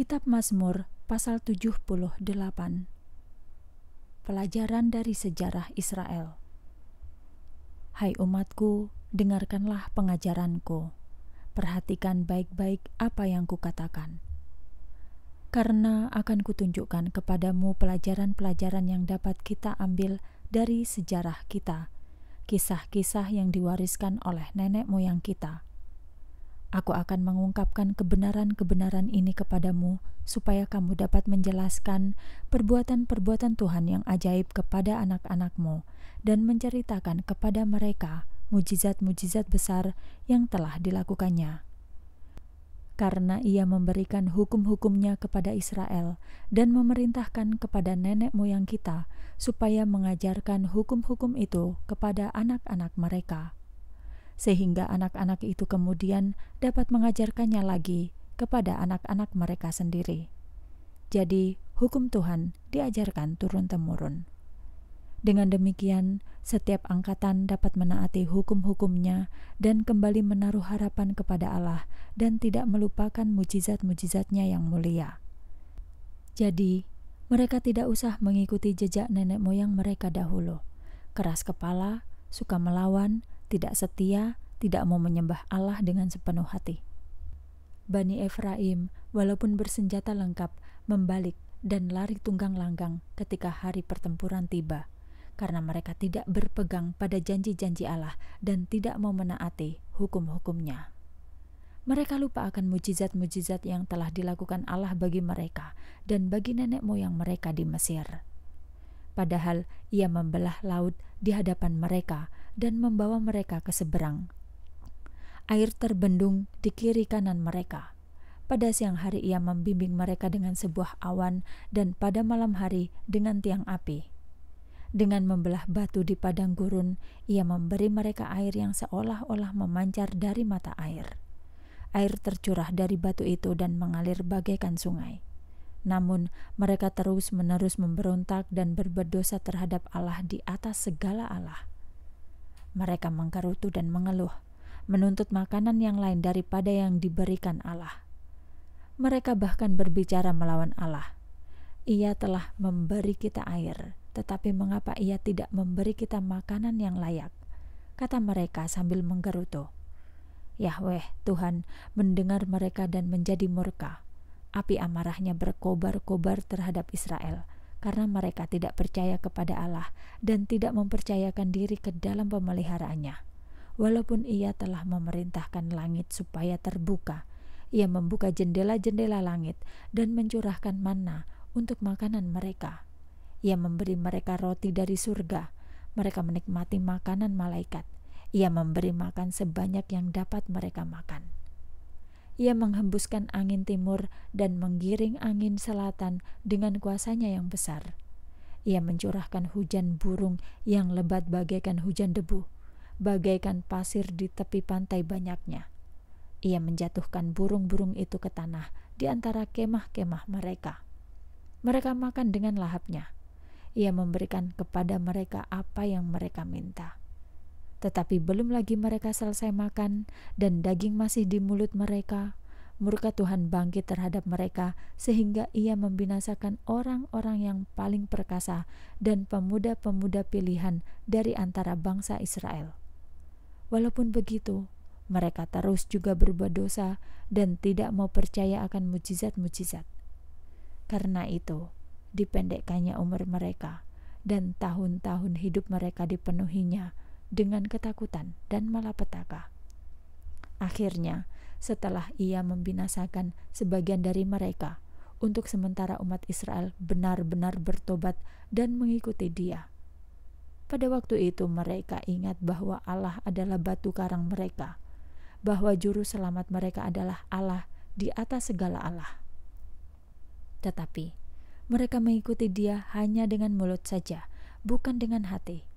Kitab Mazmur pasal 78 Pelajaran dari sejarah Israel Hai umatku, dengarkanlah pengajaranku. Perhatikan baik-baik apa yang kukatakan. Karena akan kutunjukkan kepadamu pelajaran-pelajaran yang dapat kita ambil dari sejarah kita, kisah-kisah yang diwariskan oleh nenek moyang kita Aku akan mengungkapkan kebenaran-kebenaran ini kepadamu, supaya kamu dapat menjelaskan perbuatan-perbuatan Tuhan yang ajaib kepada anak-anakmu, dan menceritakan kepada mereka mujizat-mujizat besar yang telah dilakukannya. Karena ia memberikan hukum-hukumnya kepada Israel dan memerintahkan kepada nenek moyang kita supaya mengajarkan hukum-hukum itu kepada anak-anak mereka sehingga anak-anak itu kemudian dapat mengajarkannya lagi kepada anak-anak mereka sendiri. Jadi, hukum Tuhan diajarkan turun-temurun. Dengan demikian, setiap angkatan dapat menaati hukum-hukumnya dan kembali menaruh harapan kepada Allah dan tidak melupakan mujizat-mujizatnya yang mulia. Jadi, mereka tidak usah mengikuti jejak nenek moyang mereka dahulu. Keras kepala, suka melawan, tidak setia, tidak mau menyembah Allah dengan sepenuh hati. Bani Efraim, walaupun bersenjata lengkap, membalik dan lari tunggang-langgang ketika hari pertempuran tiba, karena mereka tidak berpegang pada janji-janji Allah dan tidak mau menaati hukum-hukumnya. Mereka lupa akan mujizat-mujizat yang telah dilakukan Allah bagi mereka dan bagi nenek moyang mereka di Mesir. Padahal ia membelah laut di hadapan mereka dan membawa mereka ke seberang. Air terbendung di kiri kanan mereka. Pada siang hari ia membimbing mereka dengan sebuah awan dan pada malam hari dengan tiang api. Dengan membelah batu di padang gurun, ia memberi mereka air yang seolah-olah memancar dari mata air. Air tercurah dari batu itu dan mengalir bagaikan sungai. Namun, mereka terus-menerus memberontak dan berberdosa terhadap Allah di atas segala Allah. Mereka menggerutu dan mengeluh, menuntut makanan yang lain daripada yang diberikan Allah. Mereka bahkan berbicara melawan Allah. Ia telah memberi kita air, tetapi mengapa ia tidak memberi kita makanan yang layak? Kata mereka sambil menggerutu. Yahweh, Tuhan, mendengar mereka dan menjadi murka. Api amarahnya berkobar-kobar terhadap Israel karena mereka tidak percaya kepada Allah dan tidak mempercayakan diri ke dalam pemeliharaannya. Walaupun ia telah memerintahkan langit supaya terbuka, ia membuka jendela-jendela langit dan mencurahkan mana untuk makanan mereka. Ia memberi mereka roti dari surga, mereka menikmati makanan malaikat. Ia memberi makan sebanyak yang dapat mereka makan. Ia menghembuskan angin timur dan menggiring angin selatan dengan kuasanya yang besar. Ia mencurahkan hujan burung yang lebat bagaikan hujan debu, bagaikan pasir di tepi pantai banyaknya. Ia menjatuhkan burung-burung itu ke tanah di antara kemah-kemah mereka. Mereka makan dengan lahapnya. Ia memberikan kepada mereka apa yang mereka minta. Tetapi belum lagi mereka selesai makan dan daging masih di mulut mereka. Murka Tuhan bangkit terhadap mereka sehingga ia membinasakan orang-orang yang paling perkasa dan pemuda-pemuda pilihan dari antara bangsa Israel. Walaupun begitu, mereka terus juga berbuat dosa dan tidak mau percaya akan mujizat-mujizat. Karena itu, dipendekkannya umur mereka dan tahun-tahun hidup mereka dipenuhinya dengan ketakutan dan malapetaka. Akhirnya, setelah ia membinasakan sebagian dari mereka, untuk sementara umat Israel benar-benar bertobat dan mengikuti Dia. Pada waktu itu, mereka ingat bahwa Allah adalah batu karang mereka, bahwa Juru Selamat mereka adalah Allah di atas segala Allah. Tetapi mereka mengikuti Dia hanya dengan mulut saja, bukan dengan hati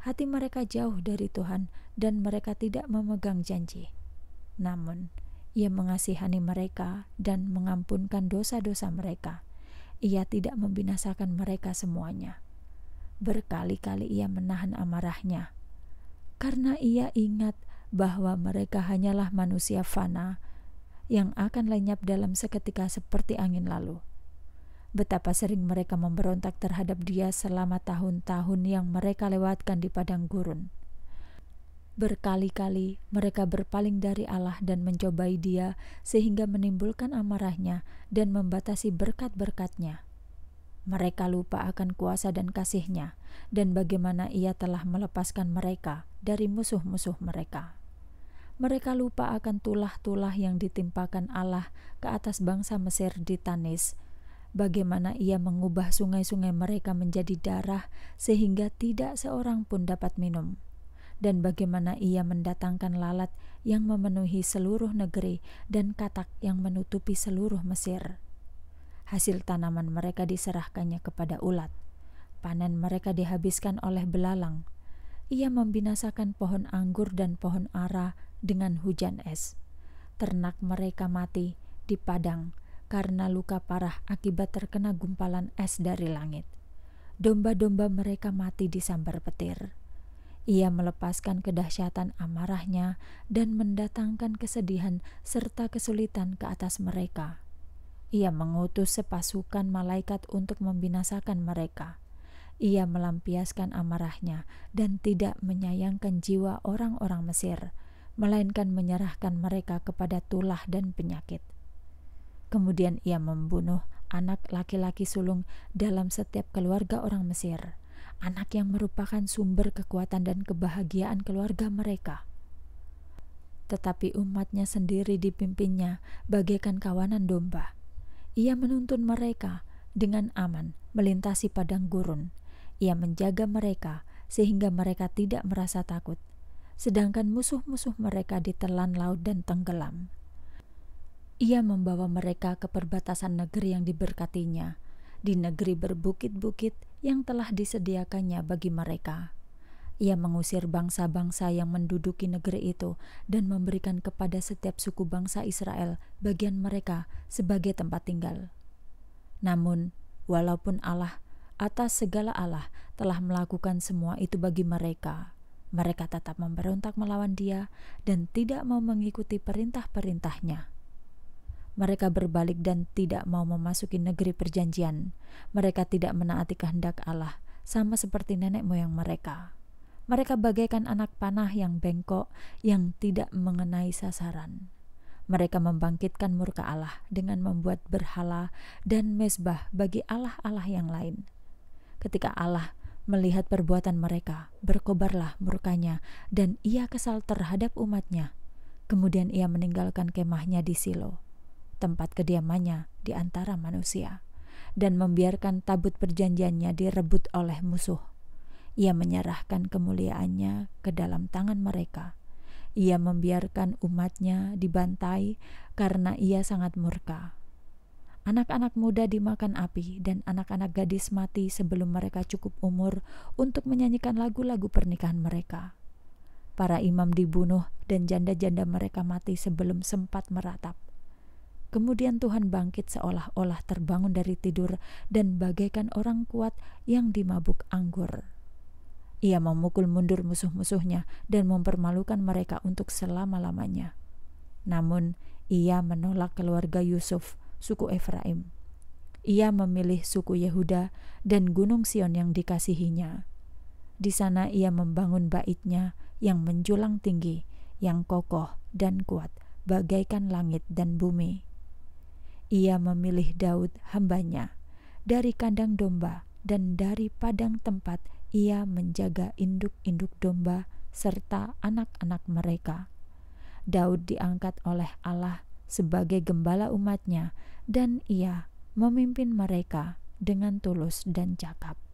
hati mereka jauh dari Tuhan dan mereka tidak memegang janji. Namun, Ia mengasihani mereka dan mengampunkan dosa-dosa mereka. Ia tidak membinasakan mereka semuanya. Berkali-kali Ia menahan amarahnya, karena Ia ingat bahwa mereka hanyalah manusia fana yang akan lenyap dalam seketika seperti angin lalu betapa sering mereka memberontak terhadap dia selama tahun-tahun yang mereka lewatkan di padang gurun. Berkali-kali mereka berpaling dari Allah dan mencobai Dia, sehingga menimbulkan amarahnya dan membatasi berkat-berkatnya. Mereka lupa akan kuasa dan kasihnya, dan bagaimana Ia telah melepaskan mereka dari musuh-musuh mereka. Mereka lupa akan tulah-tulah yang ditimpakan Allah ke atas bangsa Mesir di Tanis, bagaimana ia mengubah sungai-sungai mereka menjadi darah sehingga tidak seorang pun dapat minum, dan bagaimana ia mendatangkan lalat yang memenuhi seluruh negeri dan katak yang menutupi seluruh Mesir. Hasil tanaman mereka diserahkannya kepada ulat, panen mereka dihabiskan oleh belalang. Ia membinasakan pohon anggur dan pohon ara dengan hujan es. Ternak mereka mati di padang karena luka parah akibat terkena gumpalan es dari langit. Domba-domba mereka mati di disambar petir. Ia melepaskan kedahsyatan amarahnya dan mendatangkan kesedihan serta kesulitan ke atas mereka. Ia mengutus sepasukan malaikat untuk membinasakan mereka. Ia melampiaskan amarahnya dan tidak menyayangkan jiwa orang-orang Mesir, melainkan menyerahkan mereka kepada tulah dan penyakit. Kemudian ia membunuh anak laki-laki sulung dalam setiap keluarga orang Mesir, anak yang merupakan sumber kekuatan dan kebahagiaan keluarga mereka. Tetapi umatnya sendiri dipimpinnya bagaikan kawanan domba. Ia menuntun mereka dengan aman melintasi padang gurun. Ia menjaga mereka sehingga mereka tidak merasa takut, sedangkan musuh-musuh mereka ditelan laut dan tenggelam. Ia membawa mereka ke perbatasan negeri yang diberkatinya, di negeri berbukit-bukit yang telah disediakannya bagi mereka. Ia mengusir bangsa-bangsa yang menduduki negeri itu dan memberikan kepada setiap suku bangsa Israel bagian mereka sebagai tempat tinggal. Namun, walaupun Allah atas segala Allah telah melakukan semua itu bagi mereka, mereka tetap memberontak melawan Dia dan tidak mau mengikuti perintah-perintahnya. Mereka berbalik dan tidak mau memasuki negeri perjanjian. Mereka tidak menaati kehendak Allah, sama seperti nenek moyang mereka. Mereka bagaikan anak panah yang bengkok, yang tidak mengenai sasaran. Mereka membangkitkan murka Allah dengan membuat berhala dan mesbah bagi allah-allah yang lain. Ketika Allah melihat perbuatan mereka, berkobarlah murkanya, dan ia kesal terhadap umatnya. Kemudian ia meninggalkan kemahnya di Silo tempat kediamannya di antara manusia dan membiarkan tabut perjanjiannya direbut oleh musuh. Ia menyerahkan kemuliaannya ke dalam tangan mereka. Ia membiarkan umatnya dibantai karena ia sangat murka. Anak-anak muda dimakan api dan anak-anak gadis mati sebelum mereka cukup umur untuk menyanyikan lagu-lagu pernikahan mereka. Para imam dibunuh dan janda-janda mereka mati sebelum sempat meratap Kemudian Tuhan bangkit seolah-olah terbangun dari tidur dan bagaikan orang kuat yang dimabuk anggur. Ia memukul mundur musuh-musuhnya dan mempermalukan mereka untuk selama-lamanya. Namun, ia menolak keluarga Yusuf, suku Efraim. Ia memilih suku Yehuda dan gunung Sion yang dikasihinya. Di sana ia membangun baitnya yang menjulang tinggi, yang kokoh dan kuat, bagaikan langit dan bumi ia memilih Daud hambanya dari kandang domba dan dari padang tempat ia menjaga induk-induk domba serta anak-anak mereka. Daud diangkat oleh Allah sebagai gembala umatnya dan ia memimpin mereka dengan tulus dan cakap.